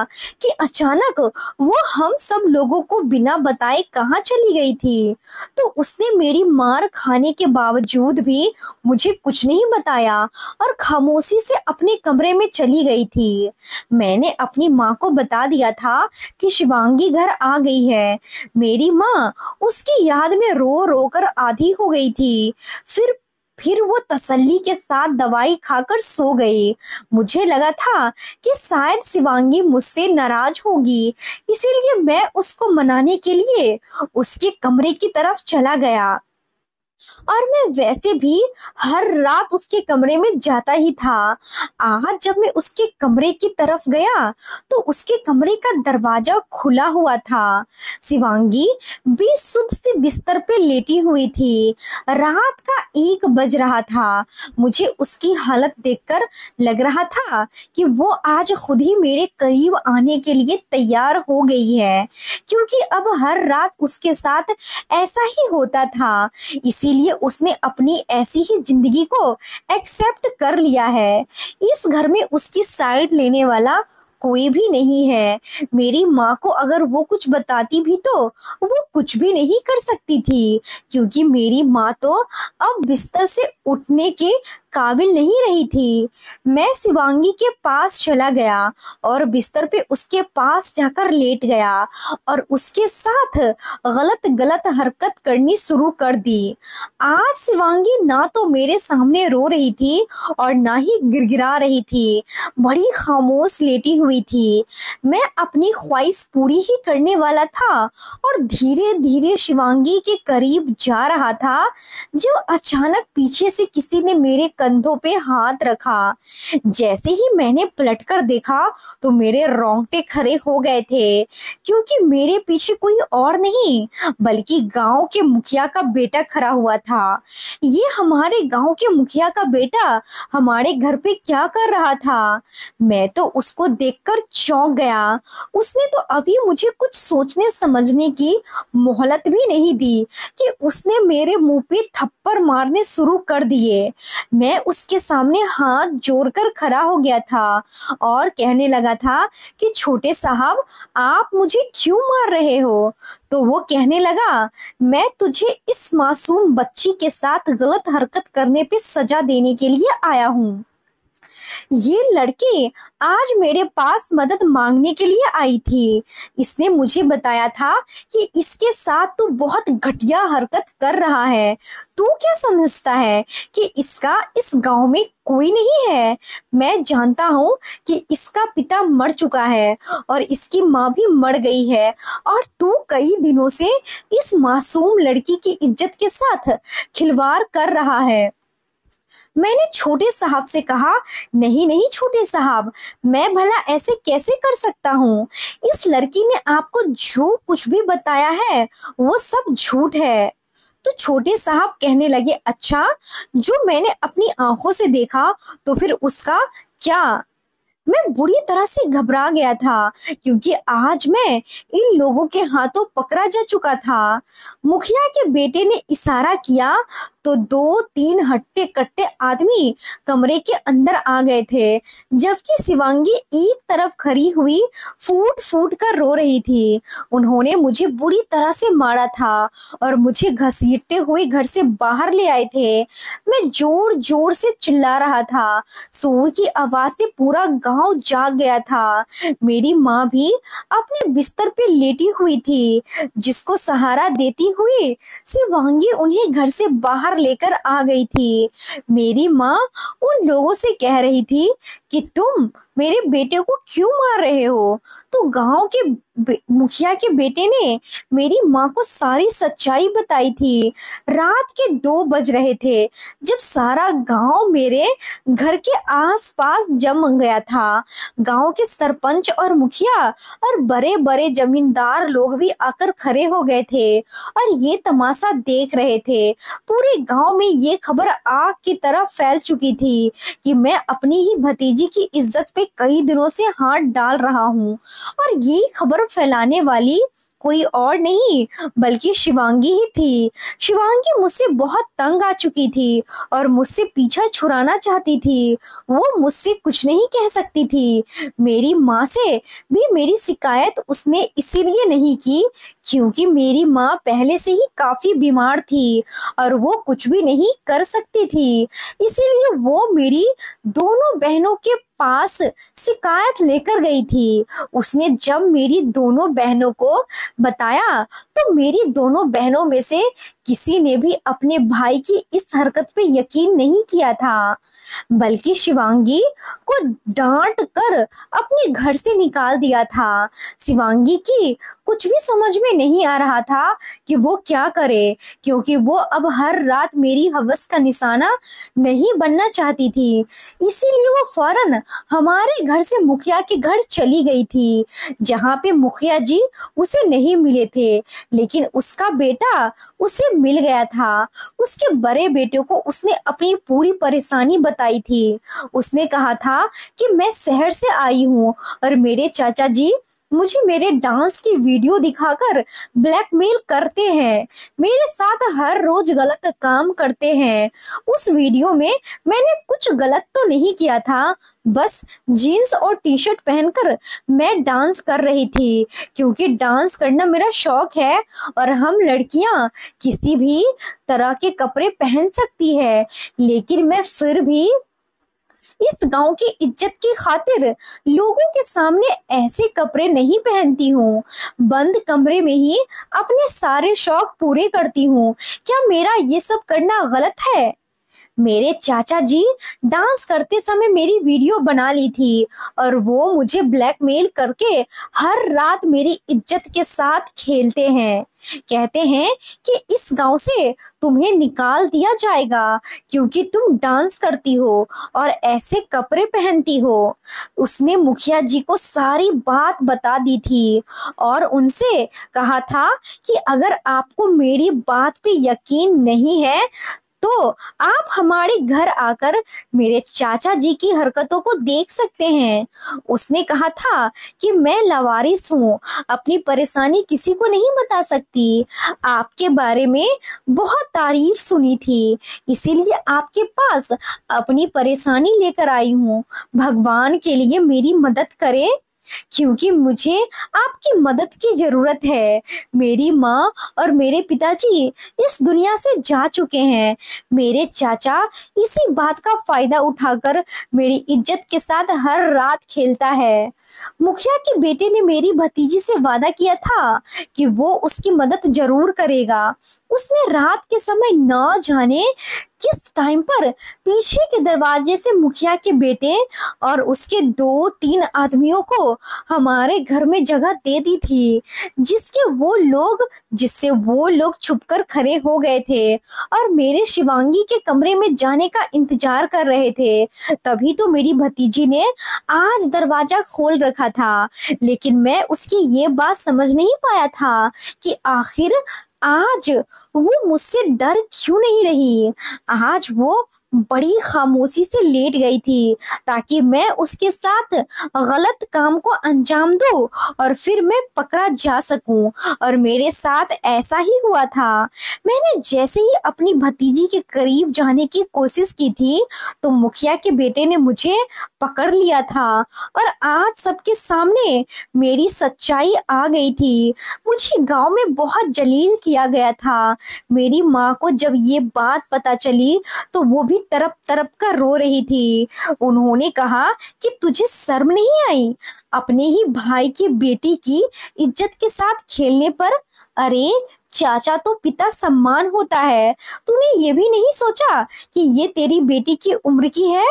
कि अचानक वो हम सब लोगों को बिना बताए कहाँ चली गई थी तो उसने मेरी मार खाने के बावजूद भी मुझे कुछ नहीं बताया और खामोशी से अपने कमरे में चली गई थी मैंने अपनी माँ को बता दिया था कि शिवांगी घर आ गई है मेरी माँ उसकी याद में रो रो कर आधी हो गई थी फिर फिर वो तसल्ली के साथ दवाई खाकर सो गई मुझे लगा था कि शायद शिवांगी मुझसे नाराज होगी इसीलिए मैं उसको मनाने के लिए उसके कमरे की तरफ चला गया और मैं वैसे भी हर रात उसके कमरे में जाता ही था आज जब मैं उसके कमरे की तरफ गया तो उसके कमरे का दरवाजा खुला हुआ था शिवांगी बेसुध से बिस्तर पे लेटी हुई थी रात का एक बज रहा था मुझे उसकी हालत देखकर लग रहा था कि वो आज खुद ही मेरे करीब आने के लिए तैयार हो गई है क्योंकि अब हर रात उसके साथ ऐसा ही होता था इसीलिए उसने अपनी ऐसी ही जिंदगी को एक्सेप्ट कर लिया है इस घर में उसकी साइड लेने वाला कोई भी नहीं है मेरी माँ को अगर वो कुछ बताती भी तो वो कुछ भी नहीं कर सकती थी क्योंकि मेरी माँ तो अब बिस्तर से उठने के काबिल नहीं रही थी मैं शिवांगी के पास चला गया और बिस्तर पे उसके पास जाकर लेट गया और उसके साथ गलत गलत हरकत करनी शुरू कर दी आज शिवांगी ना तो मेरे सामने रो रही थी और ना ही गिरगिरा रही थी बड़ी खामोश लेटी हुई हुई थी मैं अपनी ख्वाहिश पूरी ही करने वाला था और धीरे धीरे शिवांगी के करीब जा रहा था जो अचानक पीछे से किसी ने मेरे कंधों पे हाथ रखा जैसे ही मैंने पलट कर देखा तो मेरे रोंगटे खड़े हो गए थे क्योंकि मेरे पीछे कोई और नहीं बल्कि गांव के मुखिया का बेटा खड़ा हुआ था ये हमारे गांव के मुखिया का बेटा हमारे घर पे क्या कर रहा था मैं तो उसको देख देखकर चौंक गया उसने तो अभी मुझे कुछ सोचने समझने की मोहलत भी नहीं दी कि उसने मेरे मुंह पे थप्पड़ मारने शुरू कर दिए मैं उसके सामने हाथ जोड़कर खड़ा हो गया था और कहने लगा था कि छोटे साहब आप मुझे क्यों मार रहे हो तो वो कहने लगा मैं तुझे इस मासूम बच्ची के साथ गलत हरकत करने पे सजा देने के लिए आया हूँ ये लड़की आज मेरे पास मदद मांगने के लिए आई थी इसने मुझे बताया था कि इसके साथ तू बहुत घटिया हरकत कर रहा है तू क्या समझता है कि इसका इस गांव में कोई नहीं है मैं जानता हूँ कि इसका पिता मर चुका है और इसकी माँ भी मर गई है और तू कई दिनों से इस मासूम लड़की की इज्जत के साथ खिलवाड़ कर रहा है मैंने छोटे साहब से कहा नहीं नहीं छोटे साहब मैं भला ऐसे कैसे कर सकता हूँ इस लड़की ने आपको जो कुछ भी बताया है वो सब झूठ है तो छोटे साहब कहने लगे अच्छा जो मैंने अपनी आंखों से देखा तो फिर उसका क्या मैं बुरी तरह से घबरा गया था क्योंकि आज मैं इन लोगों के हाथों पकड़ा जा चुका था मुखिया के बेटे ने इशारा किया तो दो तीन हट्टे कट्टे आदमी कमरे के अंदर आ गए थे जबकि शिवांगी एक तरफ खड़ी हुई फूट फूट कर रो रही थी उन्होंने मुझे बुरी तरह से मारा था और मुझे घसीटते हुए घर से बाहर ले आए थे मैं जोर जोर से चिल्ला रहा था शोर की आवाज से पूरा गांव गांव जाग गया था मेरी माँ भी अपने बिस्तर पे लेटी हुई थी जिसको सहारा देती हुई शिवांगी उन्हें घर से बाहर लेकर आ गई थी मेरी माँ उन लोगों से कह रही थी कि तुम मेरे बेटे को क्यों मार रहे हो तो गांव के मुखिया के बेटे ने मेरी माँ को सारी सच्चाई बताई थी रात के दो बज रहे थे जब सारा गांव मेरे घर के आसपास जम गया था गांव के सरपंच और मुखिया और बड़े बड़े जमींदार लोग भी आकर खड़े हो गए थे और ये तमाशा देख रहे थे पूरे गांव में ये खबर आग की तरह फैल चुकी थी कि मैं अपनी ही भतीजी जी की इज्जत पे कई दिनों से हाथ डाल रहा हूँ और ये खबर फैलाने वाली कोई और नहीं बल्कि शिवांगी ही थी शिवांगी मुझसे बहुत तंग आ चुकी थी और मुझसे पीछा छुड़ाना चाहती थी वो मुझसे कुछ नहीं कह सकती थी मेरी माँ से भी मेरी शिकायत उसने इसीलिए नहीं की क्योंकि मेरी माँ पहले से ही काफी बीमार थी और वो कुछ भी नहीं कर सकती थी इसीलिए वो मेरी दोनों बहनों के पास शिकायत लेकर गई थी उसने जब मेरी दोनों बहनों को बताया तो मेरी दोनों बहनों में से किसी ने भी अपने भाई की इस हरकत पे यकीन नहीं किया था बल्कि शिवांगी को डांट कर अपने घर से निकाल दिया था शिवांगी की कुछ भी समझ में नहीं आ रहा था कि वो क्या करे क्योंकि वो अब हर रात मेरी हवस का निशाना नहीं बनना चाहती थी इसीलिए वो फौरन हमारे घर से मुखिया के घर चली गई थी जहाँ पे मुखिया जी उसे नहीं मिले थे लेकिन उसका बेटा उसे मिल गया था उसके बड़े बेटे को उसने अपनी पूरी परेशानी बता बताई थी उसने कहा था कि मैं शहर से आई हूँ और मेरे चाचा जी मुझे मेरे डांस की वीडियो दिखाकर ब्लैकमेल करते हैं मेरे साथ हर रोज गलत काम करते हैं उस वीडियो में मैंने कुछ गलत तो नहीं किया था बस जीन्स और टी शर्ट पहनकर मैं डांस कर रही थी क्योंकि डांस करना मेरा शौक है और हम लड़कियां किसी भी तरह के कपड़े पहन सकती है लेकिन मैं फिर भी इस गांव की इज्जत की खातिर लोगों के सामने ऐसे कपड़े नहीं पहनती हूँ बंद कमरे में ही अपने सारे शौक पूरे करती हूँ क्या मेरा ये सब करना गलत है मेरे चाचा जी डांस करते समय मेरी वीडियो बना ली थी और वो मुझे ब्लैकमेल करके हर रात मेरी इज्जत के साथ खेलते हैं कहते हैं कि इस गांव से तुम्हें निकाल दिया जाएगा क्योंकि तुम डांस करती हो और ऐसे कपड़े पहनती हो उसने मुखिया जी को सारी बात बता दी थी और उनसे कहा था कि अगर आपको मेरी बात पे यकीन नहीं है तो आप हमारे घर आकर मेरे चाचा जी की हरकतों को देख सकते हैं उसने कहा था कि मैं लवारिस हूँ अपनी परेशानी किसी को नहीं बता सकती आपके बारे में बहुत तारीफ सुनी थी इसीलिए आपके पास अपनी परेशानी लेकर आई हूँ भगवान के लिए मेरी मदद करें क्योंकि मुझे आपकी मदद की जरूरत है मेरी माँ और मेरे पिताजी इस दुनिया से जा चुके हैं मेरे चाचा इसी बात का फायदा उठाकर मेरी इज्जत के साथ हर रात खेलता है मुखिया के बेटे ने मेरी भतीजी से वादा किया था कि वो उसकी मदद जरूर करेगा उसने रात के समय न जाने किस टाइम पर पीछे के दरवाजे से मुखिया के बेटे और उसके दो तीन आदमियों को हमारे घर में जगह दे दी थी जिसके वो लोग जिससे वो लोग छुपकर खड़े हो गए थे और मेरे शिवांगी के कमरे में जाने का इंतजार कर रहे थे तभी तो मेरी भतीजी ने आज दरवाजा खोल रखा था लेकिन मैं उसकी ये बात समझ नहीं पाया था कि आखिर आज वो मुझसे डर क्यों नहीं रही आज वो बड़ी खामोशी से लेट गई थी ताकि मैं उसके साथ गलत काम को अंजाम दूं और फिर मैं पकड़ा जा सकूं और मेरे साथ ऐसा ही हुआ था मैंने जैसे ही अपनी भतीजी के करीब जाने की कोशिश की थी तो मुखिया के बेटे ने मुझे पकड़ लिया था और आज सबके सामने मेरी सच्चाई आ गई थी मुझे गांव में बहुत जलील किया गया था मेरी माँ को जब ये बात पता चली तो वो भी तरप तरप कर रो रही थी उन्होंने कहा कि तुझे शर्म नहीं आई अपने ही भाई की बेटी की इज्जत के साथ खेलने पर अरे चाचा तो पिता सम्मान होता है तूने ये भी नहीं सोचा कि ये तेरी बेटी की उम्र की है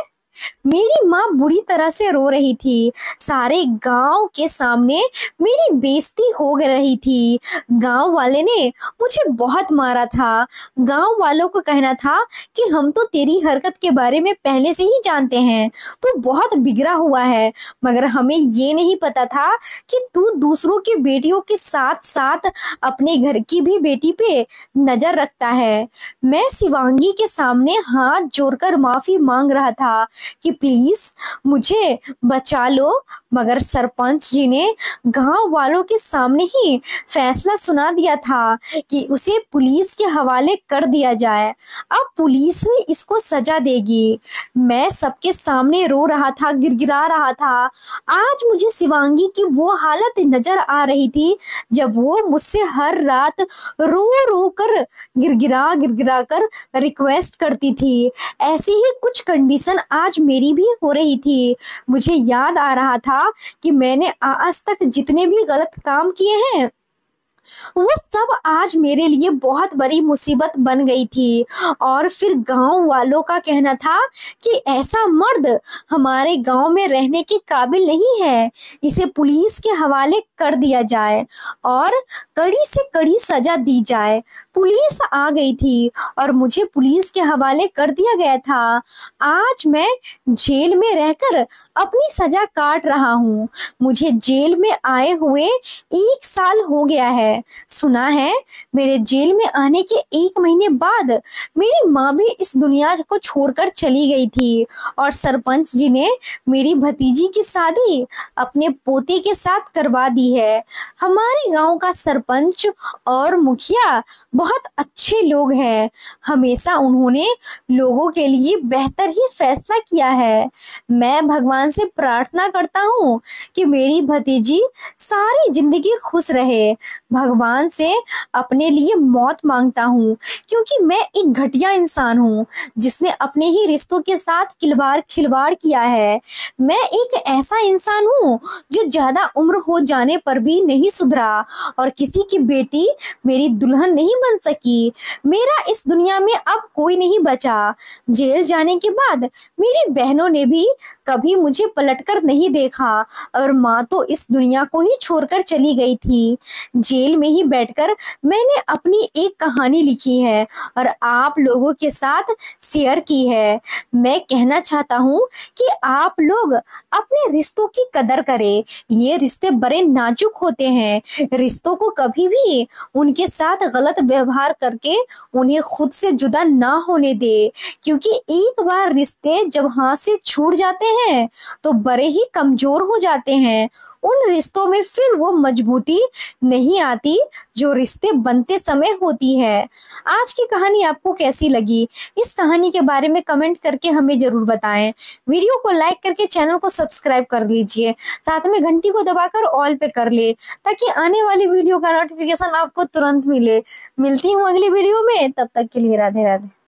मेरी माँ बुरी तरह से रो रही थी सारे गांव के सामने मेरी बेइज्जती हो रही थी गांव वाले ने मुझे बहुत मारा था गांव वालों को कहना था कि हम तो तेरी हरकत के बारे में पहले से ही जानते हैं तू तो बहुत बिगड़ा हुआ है मगर हमें ये नहीं पता था कि तू दूसरों की बेटियों के साथ साथ अपने घर की भी बेटी पे नजर रखता है मैं शिवांगी के सामने हाथ जोड़कर माफी मांग रहा था कि प्लीज़ मुझे बचा लो मगर सरपंच जी ने गांव वालों के सामने ही फैसला सुना दिया था कि उसे पुलिस के हवाले कर दिया जाए अब पुलिस ही इसको सजा देगी मैं सबके सामने रो रहा था गिरगिरा रहा था आज मुझे शिवांगी की वो हालत नजर आ रही थी जब वो मुझसे हर रात रो रो कर गिरगिरा गिरगिरा कर रिक्वेस्ट करती थी ऐसी ही कुछ कंडीशन आज आज मेरी भी हो रही थी मुझे याद आ रहा था कि मैंने आज तक जितने भी गलत काम किए हैं वो सब आज मेरे लिए बहुत बड़ी मुसीबत बन गई थी और फिर गांव वालों का कहना था कि ऐसा मर्द हमारे गांव में रहने के काबिल नहीं है इसे पुलिस के हवाले कर दिया जाए और कड़ी से कड़ी सजा दी जाए पुलिस आ गई थी और मुझे पुलिस के हवाले कर दिया गया था आज मैं जेल में रहकर अपनी सजा काट रहा हूँ मुझे जेल में आए हुए एक साल हो गया है है सुना है मेरे जेल में आने के एक महीने बाद मेरी माँ भी इस दुनिया को छोड़कर चली गई थी और सरपंच जी ने मेरी भतीजी की शादी अपने पोते के साथ करवा दी है हमारे गांव का सरपंच और मुखिया बहुत अच्छे लोग हैं हमेशा उन्होंने लोगों के लिए बेहतर ही फैसला किया है मैं भगवान से प्रार्थना करता हूँ कि मेरी भतीजी सारी जिंदगी खुश रहे भगवान भगवान से अपने लिए मौत मांगता हूँ क्योंकि मैं एक घटिया इंसान हूँ जिसने अपने ही रिश्तों के साथ खिलवाड़ खिलवाड़ किया है मैं एक ऐसा इंसान हूँ जो ज़्यादा उम्र हो जाने पर भी नहीं सुधरा और किसी की बेटी मेरी दुल्हन नहीं बन सकी मेरा इस दुनिया में अब कोई नहीं बचा जेल जाने के बाद मेरी बहनों ने भी कभी मुझे पलटकर नहीं देखा और माँ तो इस दुनिया को ही छोड़कर चली गई थी जेल में ही बैठकर मैंने अपनी एक कहानी लिखी है और आप लोगों के साथ शेयर की है मैं कहना चाहता हूँ कि आप लोग अपने रिश्तों की कदर करें ये रिश्ते बड़े नाजुक होते हैं रिश्तों को कभी भी उनके साथ गलत व्यवहार करके उन्हें खुद से जुदा ना होने दे क्योंकि एक बार रिश्ते जब हाथ से छूट जाते हैं तो बड़े ही कमजोर हो जाते हैं उन रिश्तों में फिर वो मजबूती नहीं आती बातें जो रिश्ते बनते समय होती है आज की कहानी आपको कैसी लगी इस कहानी के बारे में कमेंट करके हमें जरूर बताएं वीडियो को लाइक करके चैनल को सब्सक्राइब कर लीजिए साथ में घंटी को दबाकर ऑल पे कर ले ताकि आने वाली वीडियो का नोटिफिकेशन आपको तुरंत मिले मिलती हूँ अगली वीडियो में तब तक के लिए राधे राधे